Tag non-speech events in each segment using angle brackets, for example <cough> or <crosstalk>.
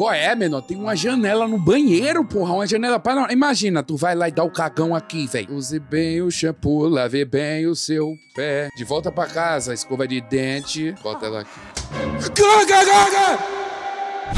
Qual é, menor? Tem uma janela no banheiro, porra. Uma janela para. Não. Imagina, tu vai lá e dá o cagão aqui, velho. Use bem o shampoo, lave bem o seu pé. De volta pra casa, escova de dente. Bota ela aqui. Caga, caga!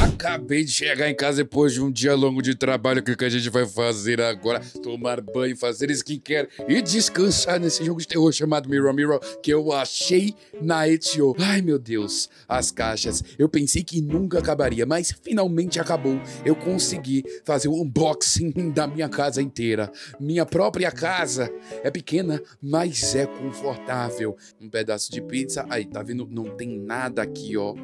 Acabei de chegar em casa depois de um dia longo de trabalho. O que a gente vai fazer agora? Tomar banho, fazer skincare e descansar nesse jogo de terror chamado Mirror Mirror que eu achei na Etio. Ai meu Deus, as caixas. Eu pensei que nunca acabaria, mas finalmente acabou. Eu consegui fazer o unboxing <laughs> da minha casa inteira. Minha própria casa é pequena, mas é confortável. Um pedaço de pizza. Aí, tá vendo? Não tem nada aqui, ó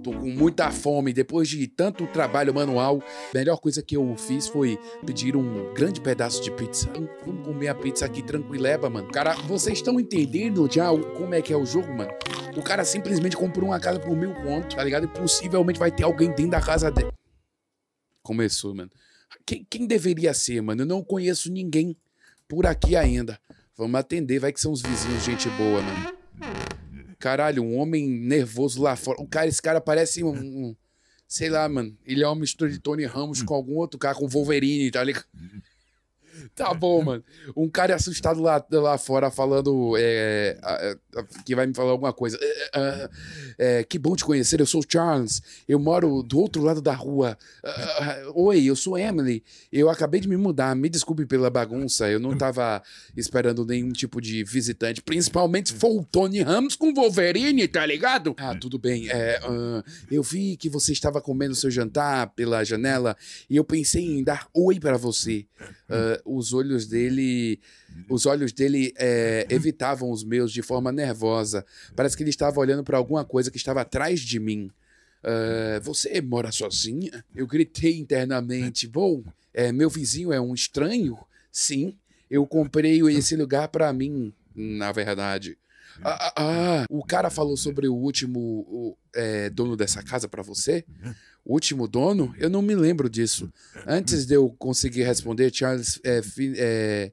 tô com muita fome, depois de tanto trabalho manual, a melhor coisa que eu fiz foi pedir um grande pedaço de pizza. Vamos comer a pizza aqui tranquileba, mano. Cara, vocês estão entendendo já como é que é o jogo, mano? O cara simplesmente comprou uma casa por mil conto, tá ligado? E possivelmente vai ter alguém dentro da casa dele. Começou, mano. Quem, quem deveria ser, mano? Eu não conheço ninguém por aqui ainda. Vamos atender, vai que são os vizinhos, gente boa, mano caralho, um homem nervoso lá fora. O cara, esse cara parece um, é. um sei lá, mano. Ele é uma mistura de Tony Ramos hum. com algum outro cara, com Wolverine, tá ligado? Hum. Tá bom, mano. Um cara assustado lá, lá fora falando é, a, é, a, que vai me falar alguma coisa. É é, é, é, que bom te conhecer, eu sou o Charles. Eu moro do outro lado da rua. Ah, ah, oi, eu sou Emily. Eu acabei de me mudar. Me desculpe pela bagunça. Eu não tava esperando nenhum tipo de visitante. Principalmente foi o Tony Ramos com Wolverine, tá ligado? Ah, tudo bem. Uh, eu vi que você estava comendo seu jantar pela janela e eu pensei em dar oi para você. Uh, os olhos hum. dele, uhum. os olhos dele é, uhum. evitavam os meus de forma nervosa. Uhum. Parece que ele estava olhando para alguma coisa que estava atrás de mim. Uh, você mora sozinha? Eu gritei internamente. <laughs> Bom, é, meu vizinho é um estranho? Sim, eu comprei <laughs> esse lugar para mim, na verdade. Ah, ah, ah, o cara falou sobre o último o, é, dono dessa casa para você? o último dono, eu não me lembro disso. Antes de eu conseguir responder, Charles é, é,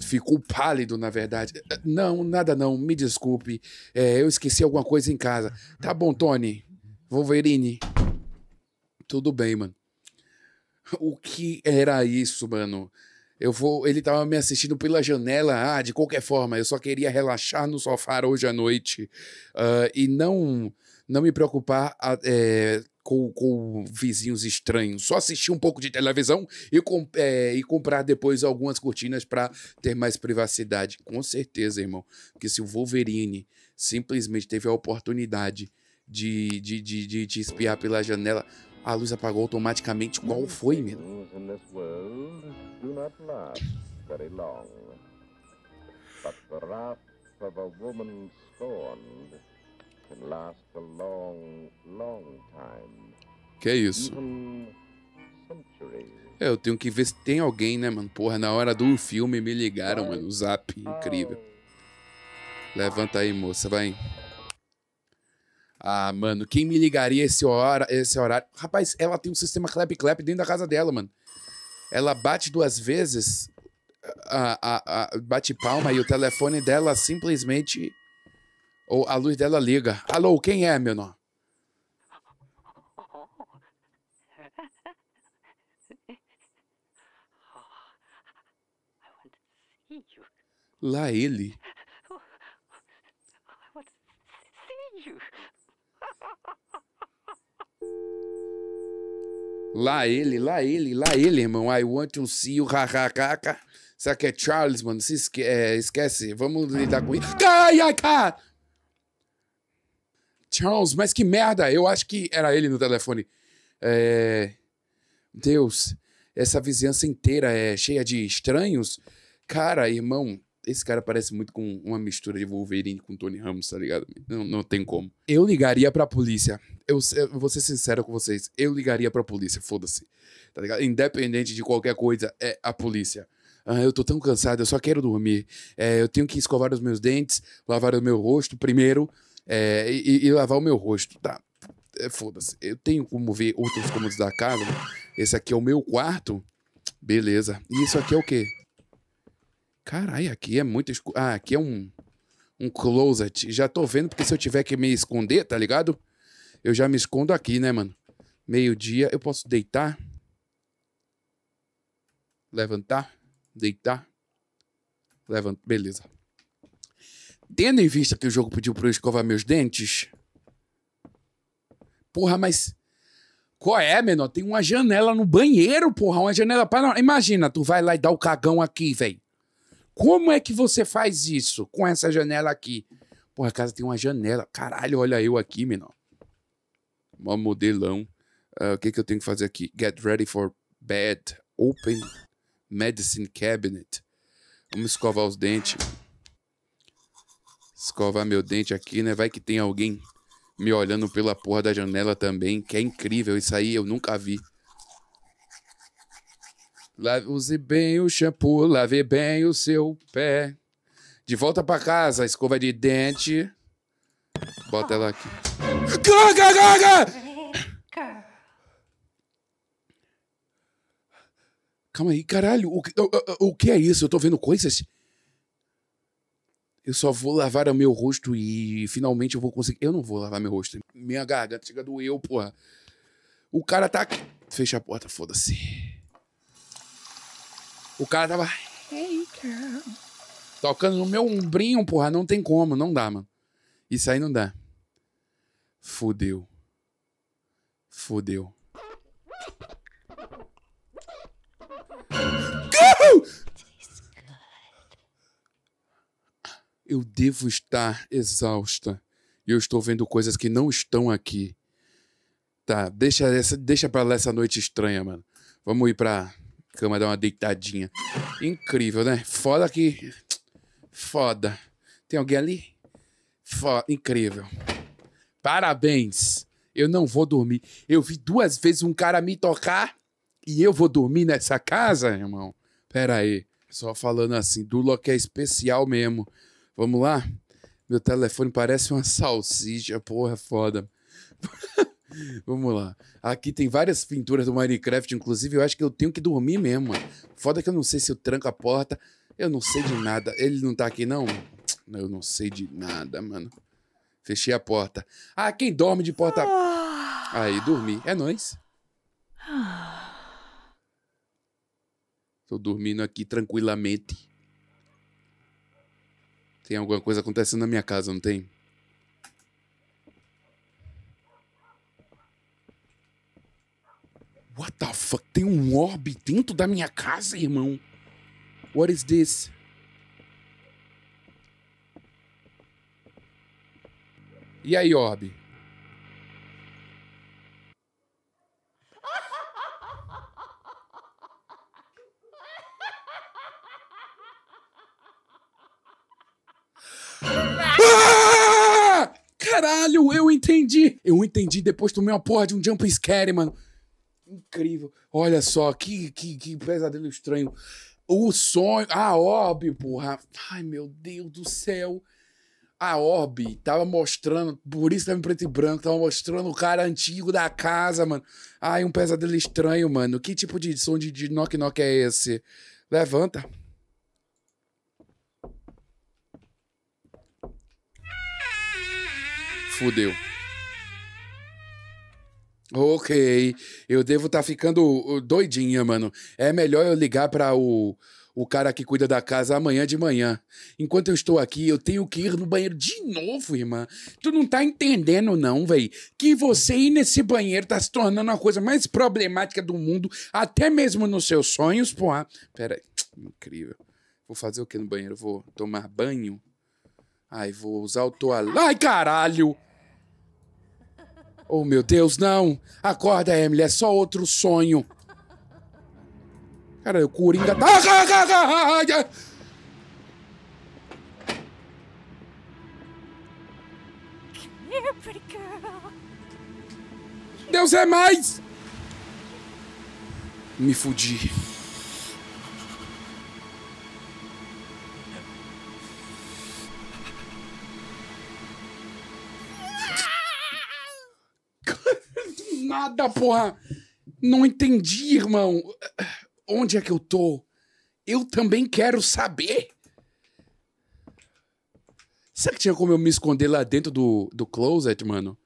ficou pálido, na verdade. Não, nada não, me desculpe. É, eu esqueci alguma coisa em casa. Tá bom, Tony. Wolverine. Tudo bem, mano. O que era isso, mano? Eu vou. Ele tava me assistindo pela janela. Ah, de qualquer forma, eu só queria relaxar no sofá hoje à noite. Uh, e não não me preocupar é, com, com, vizinhos estranhos. Só assistir um pouco de televisão e, com, é, e comprar depois algumas cortinas para ter mais privacidade. Com certeza, irmão. Porque se o Wolverine simplesmente teve a oportunidade de, de, de, de, de espiar pela janela, a luz apagou automaticamente. Qual foi, meu? But the wrath of a woman scorned que é isso? É, eu tenho que ver se tem alguém, né, mano? Porra, na hora do filme me ligaram, mano. O zap, incrível. Levanta aí, moça, vai. Ah, mano, quem me ligaria esse, hora, esse horário? Rapaz, ela tem um sistema clap-clap dentro da casa dela, mano. Ela bate duas vezes, a, ah, a, ah, a, ah, bate palma e o telefone dela simplesmente ou a luz dela liga. Alô, quem é, meu nó? Lá ele. Lá ele, lá ele, lá ele, irmão. I want to see you, hahaha. Será que é Charles, mano? Se esque é, esquece. Vamos lidar com isso. Ai, ai, cara! Charles, mas que merda! Eu acho que era ele no telefone. É... Deus, essa vizinhança inteira é cheia de estranhos. Cara, irmão, esse cara parece muito com uma mistura de Wolverine com Tony Ramos, tá ligado? Não, não tem como. Eu ligaria pra polícia. Eu, eu vou ser sincero com vocês. Eu ligaria pra polícia, foda-se. Tá ligado? Independente de qualquer coisa, é a polícia. Ah, eu tô tão cansado, eu só quero dormir. É, eu tenho que escovar os meus dentes, lavar o meu rosto primeiro é, e, e, lavar o meu rosto, tá? É, Foda-se. Eu tenho como ver outros cômodos da casa. Esse aqui é o meu quarto. Beleza. E isso aqui é o quê? Caralho, aqui é muito escuro. Ah, aqui é um, um closet. Já tô vendo, porque se eu tiver que me esconder, tá ligado? Eu já me escondo aqui, né, mano? Meio-dia, eu posso deitar. Levantar. Deitar. Levanta. Beleza. Tendo em vista que o jogo pediu pra eu escovar meus dentes. Porra, mas. Qual é, menor? Tem uma janela no banheiro, porra. Uma janela para. Imagina, tu vai lá e dá o cagão aqui, velho. Como é que você faz isso com essa janela aqui? Porra, a casa tem uma janela. Caralho, olha eu aqui, menor. Mó modelão. Uh, o que, que eu tenho que fazer aqui? Get ready for bed. Open medicine cabinet. Vamos escovar os dentes escovar meu dente aqui, né? Vai que tem alguém me olhando pela porra da janela também, que é incrível. Isso aí eu nunca vi. Lave, use bem o shampoo, lave bem o seu pé. De volta para casa, escova de dente. Bota ela aqui. Gaga, gaga! Calma aí, caralho. O, o, o que é isso? Eu tô vendo coisas eu só vou lavar o meu rosto e finalmente eu vou conseguir. Eu não vou lavar meu rosto. Minha garganta chega doeu, porra. O cara tá. Fecha a porta, foda-se. O cara tava. Hey, girl. Tocando no meu ombrinho, porra. Não tem como, não dá, mano. Isso aí não dá. Fudeu. Fudeu. eu devo estar exausta. Eu estou vendo coisas que não estão aqui. Tá, deixa essa, deixa para lá essa noite estranha, mano. Vamos ir pra cama dar uma deitadinha. Incrível, né? Foda que foda. Tem alguém ali? Foda, incrível. Parabéns. Eu não vou dormir. Eu vi duas vezes um cara me tocar e eu vou dormir nessa casa, irmão. Pera aí. Só falando assim, que é especial mesmo. Vamos lá? Meu telefone parece uma salsicha, porra, foda. <laughs> Vamos lá. Aqui tem várias pinturas do Minecraft, inclusive eu acho que eu tenho que dormir mesmo. Mano. Foda que eu não sei se eu tranco a porta. Eu não sei de nada. Ele não tá aqui, não? Eu não sei de nada, mano. Fechei a porta. Ah, quem dorme de porta. Aí, dormi. É nóis. Tô dormindo aqui tranquilamente. Tem alguma coisa acontecendo na minha casa, não tem? What the fuck? Tem um orbe dentro da minha casa, irmão? What is this? E aí, orbe? Caralho, eu entendi. Eu entendi depois tomei uma porra de um jump scare, mano. Incrível. Olha só, que, que, que pesadelo estranho. O sonho. A Orb, porra. Ai, meu Deus do céu. A Orb tava mostrando. Por isso tava em preto e branco. Tava mostrando o cara antigo da casa, mano. Ai, um pesadelo estranho, mano. Que tipo de som de, de knock-knock é esse? Levanta. fudeu. Ok, eu devo estar tá ficando uh, doidinha, mano. É melhor eu ligar para o, o cara que cuida da casa amanhã de manhã. Enquanto eu estou aqui, eu tenho que ir no banheiro de novo, irmã. Tu não tá entendendo, não, velho. Que você ir nesse banheiro tá se tornando a coisa mais problemática do mundo, até mesmo nos seus sonhos, porra. Ah, pera aí, incrível. Vou fazer o que no banheiro? Vou tomar banho? Ai, vou usar o toalha. Ai, caralho! Oh, meu Deus, não! Acorda, Emily, é só outro sonho. Cara, o Coringa. Tá- ah, ah, ah, Deus é mais! Me fudi. nada, porra. Não entendi, irmão. Onde é que eu tô? Eu também quero saber. Será que tinha como eu me esconder lá dentro do, do closet, mano?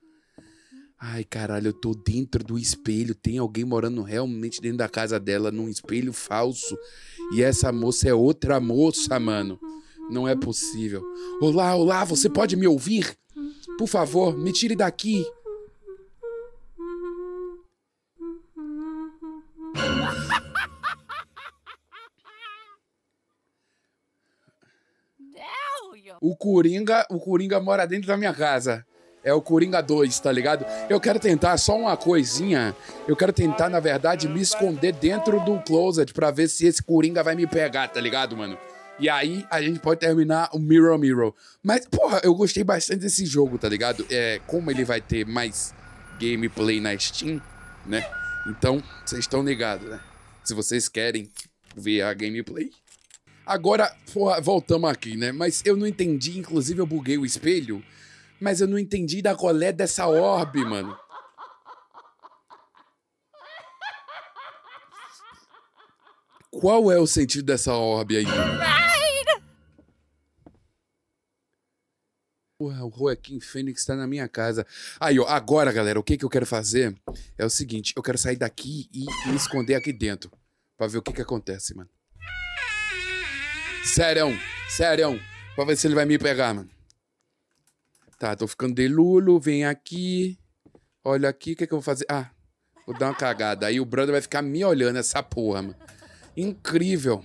Ai, caralho, eu tô dentro do espelho. Tem alguém morando realmente dentro da casa dela, num espelho falso. E essa moça é outra moça, mano. Não é possível. Olá, olá, você pode me ouvir? Por favor, me tire daqui. O Coringa, o Coringa mora dentro da minha casa. É o Coringa 2, tá ligado? Eu quero tentar só uma coisinha. Eu quero tentar, na verdade, me esconder dentro do closet para ver se esse Coringa vai me pegar, tá ligado, mano? E aí a gente pode terminar o Mirror Mirror. Mas, porra, eu gostei bastante desse jogo, tá ligado? É, como ele vai ter mais gameplay na Steam, né? Então, vocês estão ligados, né? Se vocês querem ver a gameplay, Agora, porra, voltamos aqui, né? Mas eu não entendi, inclusive eu buguei o espelho, mas eu não entendi da colé dessa orbe, mano. Qual é o sentido dessa orbe aí? Porra, o Joaquim Fênix tá na minha casa. Aí, ó, agora, galera, o que que eu quero fazer é o seguinte, eu quero sair daqui e me esconder aqui dentro, para ver o que que acontece, mano. Sério, sério. Pra ver se ele vai me pegar, mano. Tá, tô ficando de Lulo. Vem aqui. Olha aqui, o que, é que eu vou fazer? Ah, vou dar uma cagada. Aí o brother vai ficar me olhando essa porra, mano. Incrível.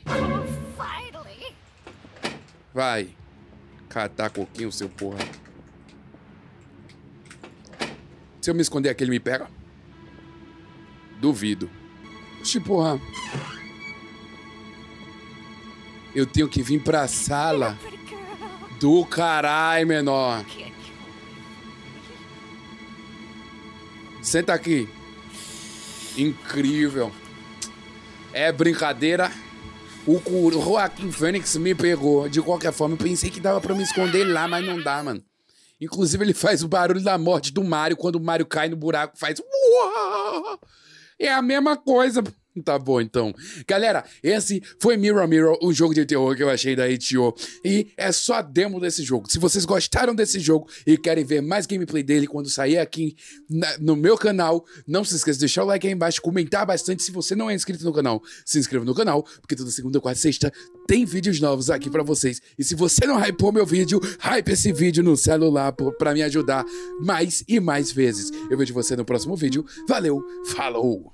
Vai. Catar coquinho, seu porra. Se eu me esconder aqui, ele me pega? Duvido. Oxi, porra eu tenho que vir pra sala do caralho, menor. Senta aqui. Incrível. É brincadeira. O Joaquim Fênix me pegou. De qualquer forma, eu pensei que dava pra me esconder lá, mas não dá, mano. Inclusive, ele faz o barulho da morte do Mario. Quando o Mario cai no buraco, faz. É a mesma coisa. <laughs> Tá bom, então. Galera, esse foi Mirror Mirror, um jogo de terror que eu achei da E.T.O. E é só a demo desse jogo. Se vocês gostaram desse jogo e querem ver mais gameplay dele quando sair aqui na, no meu canal, não se esqueça de deixar o like aí embaixo, comentar bastante. Se você não é inscrito no canal, se inscreva no canal, porque toda segunda, quarta e sexta tem vídeos novos aqui para vocês. E se você não hypou meu vídeo, hype esse vídeo no celular para me ajudar mais e mais vezes. Eu vejo você no próximo vídeo. Valeu, falou!